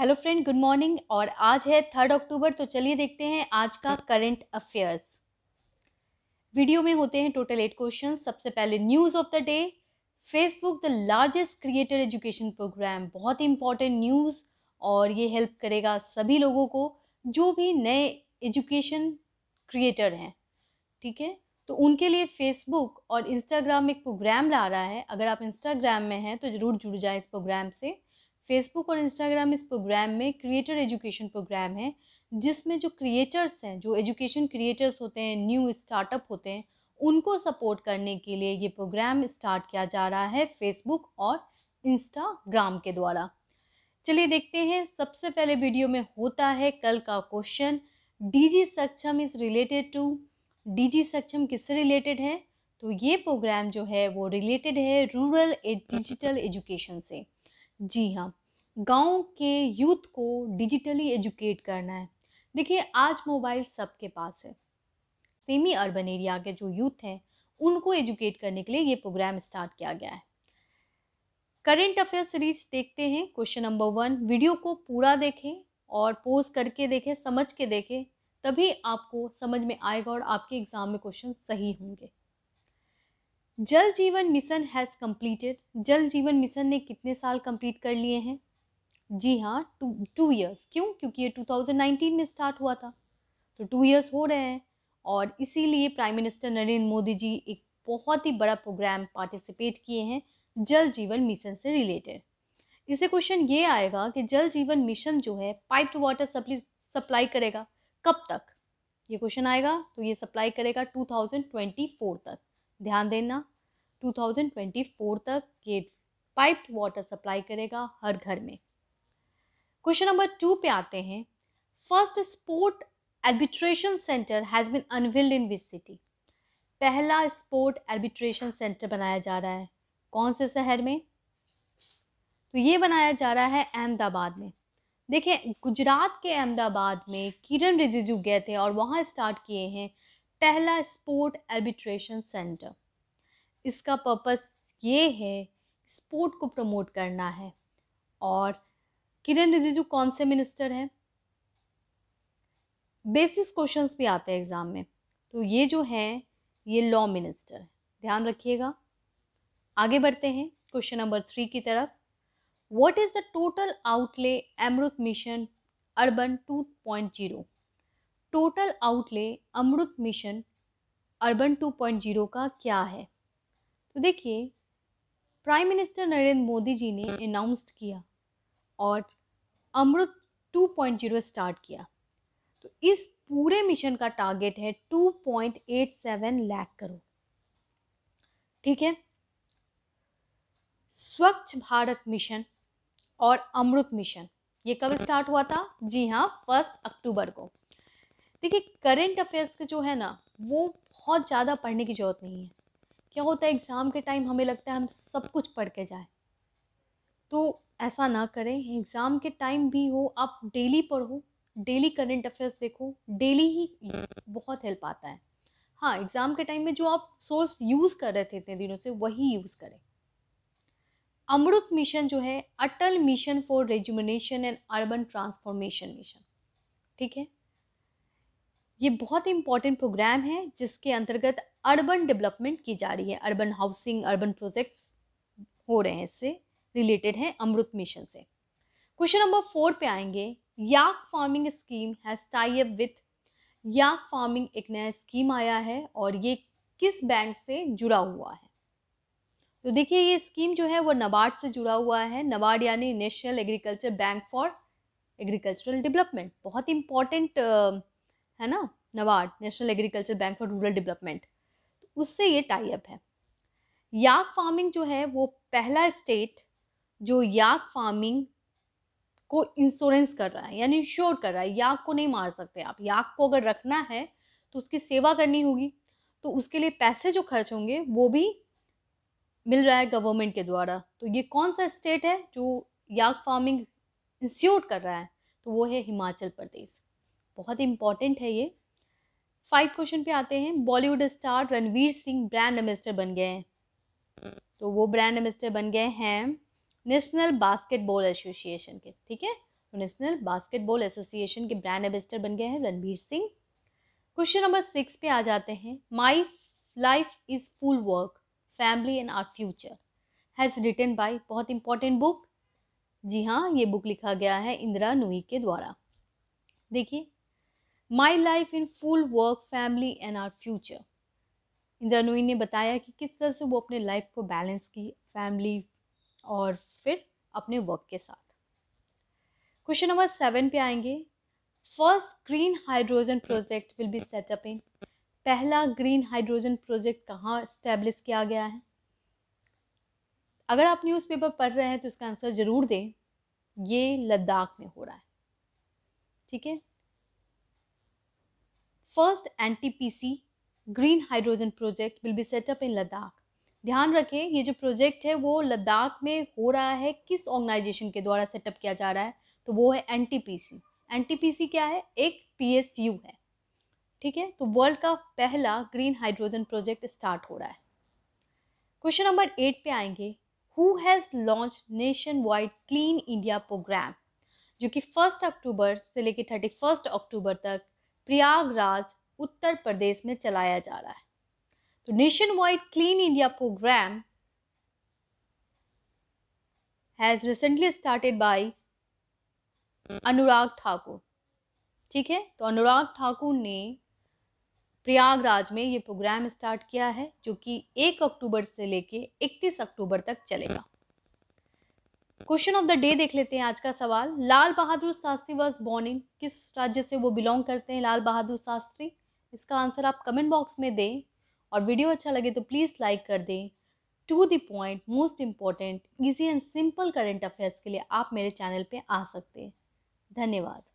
hello friend good morning और आज है थर्ड अक्टूबर तो चलिए देखते हैं आज का करंट अफेयर्स वीडियो में होते हैं टोटल एट क्वेश्चन सबसे पहले news of the day Facebook the largest creator education programme बहुत ही इंपॉर्टेंट न्यूज़ और ये हेल्प करेगा सभी लोगों को जो भी नए एजुकेशन क्रिएटर हैं ठीक है तो उनके लिए फेसबुक और इंस्टाग्राम एक प्रोग्राम ला रहा है अगर आप इंस्टाग्राम में हैं तो ज़रूर जुड़ जाए इस प्रोग्राम से फेसबुक और इंस्टाग्राम इस प्रोग्राम में क्रिएटर एजुकेशन प्रोग्राम है जिसमें जो क्रिएटर्स हैं जो एजुकेशन क्रिएटर्स होते हैं न्यू स्टार्टअप होते हैं उनको सपोर्ट करने के लिए ये प्रोग्राम स्टार्ट किया जा रहा है फेसबुक और इंस्टाग्राम के द्वारा चलिए देखते हैं सबसे पहले वीडियो में होता है कल का question Digi Saksham is related to Digi Saksham किससे रिलेटेड है तो ये प्रोग्राम जो है वो रिलेटेड है रूरल डिजिटल एजुकेशन से जी हाँ गांव के यूथ को डिजिटली एजुकेट करना है देखिए आज मोबाइल सबके पास है सेमी अर्बन एरिया के जो यूथ हैं उनको एजुकेट करने के लिए ये प्रोग्राम स्टार्ट किया गया है करेंट अफेयर सीरीज देखते हैं क्वेश्चन नंबर वन वीडियो को पूरा देखें और पोज करके देखें समझ के देखें तभी आपको समझ में आएगा और आपके एग्जाम में क्वेश्चन सही होंगे जल जीवन मिशन हैज़ कम्प्लीटेड जल जीवन मिशन ने कितने साल कंप्लीट कर लिए हैं जी हाँ टू टू ईयर्स क्यों क्योंकि ये 2019 में स्टार्ट हुआ था तो टू ईयर्स हो रहे हैं और इसीलिए प्राइम मिनिस्टर नरेंद्र मोदी जी एक बहुत ही बड़ा प्रोग्राम पार्टिसिपेट किए हैं जल जीवन मिशन से रिलेटेड इससे क्वेश्चन ये आएगा कि जल जीवन मिशन जो है पाइप टू वाटर सप्लाई करेगा कब तक ये क्वेश्चन आएगा तो ये सप्लाई करेगा 2024 तक ध्यान देना 2024 तक ये पाइप वाटर सप्लाई करेगा हर घर में क्वेश्चन नंबर टू पे आते हैं first sport arbitration centre has been unveiled in which city पहला स्पोर्ट एर्बिट्रेशन सेंटर बनाया जा रहा है कौन से शहर में तो ये बनाया जा रहा है अहमदाबाद में देखिए गुजरात के अहमदाबाद में किरण रिजिजू गए थे और वहाँ स्टार्ट किए हैं पहला स्पोर्ट एर्बिट्रेशन सेंटर इसका पर्पस ये है स्पोर्ट को प्रमोट करना है और किरण रिजिजू कौन से मिनिस्टर हैं बेसिस क्वेश्चंस भी आते हैं एग्जाम में तो ये जो हैं ये लॉ मिनिस्टर ध्यान रखिएगा आगे बढ़ते हैं क्वेश्चन नंबर थ्री की तरफ what is the total outlay Amrut mission urban two point zero total outlay Amrut mission urban two point zero का क्या है तो देखिए प्राइम मिनिस्टर नरेंद्र मोदी जी ने अनाउंस्ड किया और अमृत 2.0 स्टार्ट किया तो इस पूरे मिशन का टारगेट है 2.87 लाख करोड़ ठीक है स्वच्छ भारत मिशन और अमृत मिशन ये कब स्टार्ट हुआ था जी हाँ फर्स्ट अक्टूबर को देखिए करेंट अफेयर्स के जो है ना वो बहुत ज़्यादा पढ़ने की ज़रूरत नहीं है क्या होता है एग्ज़ाम के टाइम हमें लगता है हम सब कुछ पढ़ के जाएं तो ऐसा ना करें एग्ज़ाम के टाइम भी हो आप डेली पढ़ो डेली करंट अफेयर्स देखो डेली ही बहुत हेल्प आता है हाँ एग्ज़ाम के टाइम में जो आप सोर्स यूज़ कर रहे थे इतने दिनों से वही यूज़ करें अमृत मिशन जो है Atal mission for rejuvenation and urban transformation mission ठीक है ये बहुत ही इंपॉर्टेंट प्रोग्राम है जिसके अंतर्गत अर्बन डेवलपमेंट की जा रही है अर्बन हाउसिंग अर्बन प्रोजेक्ट्स हो रहे हैं इससे रिलेटेड है अमृत मिशन से क्वेश्चन नंबर फोर पे आएंगे yak farming scheme has tie up with yak farming एक नया स्कीम आया है और ये किस बैंक से जुड़ा हुआ है तो देखिए ये स्कीम जो है वो नबार्ड से जुड़ा हुआ है नबार्ड यानी national agriculture bank for agricultural development बहुत इंपॉर्टेंट है ना NABARD national agriculture bank for rural development तो उससे ये टाई अप है याक फार्मिंग जो है वो पहला स्टेट जो याक फार्मिंग को इंश्योरेंस कर रहा है यानी इंश्योर कर रहा है याक को नहीं मार सकते आप याक को अगर रखना है तो उसकी सेवा करनी होगी तो उसके लिए पैसे जो खर्च होंगे वो भी मिल रहा है गवर्नमेंट के द्वारा तो ये कौन सा स्टेट है जो याक फार्मिंग इंश्योर कर रहा है तो वो है हिमाचल प्रदेश बहुत इंपॉर्टेंट है ये फाइव क्वेश्चन पे आते हैं Bollywood star Ranveer Singh brand ambassador बन गए हैं तो वो ब्रांड एम्बेसडर बन गए हैं नेशनल बास्केटबॉल एसोसिएशन के ठीक है तो नेशनल बास्केटबॉल एसोसिएशन के ब्रांड एम्बेसडर बन गए हैं Ranbir Singh question number six पे आ जाते हैं my life is full work family and our future has written by बहुत इंपॉर्टेंट बुक जी हाँ ये बुक लिखा गया है इंदिरा नुई के द्वारा देखिए my life in full work family and our future Indira Nooyi ने बताया कि किस तरह से वो अपने लाइफ को बैलेंस की फैमिली और अपने वर्क के साथ क्वेश्चन नंबर सेवन पे आएंगे first green hydrogen project will be set up in पहला ग्रीन हाइड्रोजन प्रोजेक्ट कहाँ स्टेब्लिश किया गया है अगर आप न्यूज़पेपर पढ़ रहे हैं तो इसका आंसर ज़रूर दें ये लद्दाख में हो रहा है ठीक है first N T P C green hydrogen project will be set up in Ladakh ध्यान रखें ये जो प्रोजेक्ट है वो लद्दाख में हो रहा है किस ऑर्गेनाइजेशन के द्वारा सेटअप किया जा रहा है तो वो है एन एनटीपीसी क्या है एक पीएसयू है ठीक है तो वर्ल्ड का पहला ग्रीन हाइड्रोजन प्रोजेक्ट स्टार्ट हो रहा है क्वेश्चन नंबर एट पे आएंगे who has launch nationwide clean India programme जो कि फर्स्ट अक्टूबर से लेकर थर्टी फर्स्ट अक्टूबर तक प्रयागराज उत्तर प्रदेश में चलाया जा रहा है तो nationwide clean India programme has recently started by Anurag Thakur ठीक है तो अनुराग ठाकुर ने प्रयागराज में ये प्रोग्राम स्टार्ट किया है जो कि 1 अक्टूबर से लेके 31 अक्टूबर तक चलेगा क्वेश्चन ऑफ द डे देख लेते हैं आज का सवाल Lal Bahadur Shastri was born in किस राज्य से वो बिलोंग करते हैं लाल बहादुर शास्त्री इसका आंसर आप कमेंट बॉक्स में दें और वीडियो अच्छा लगे तो प्लीज़ लाइक कर दें to the point most important easy and simple current affairs के लिए आप मेरे चैनल पे आ सकते हैं धन्यवाद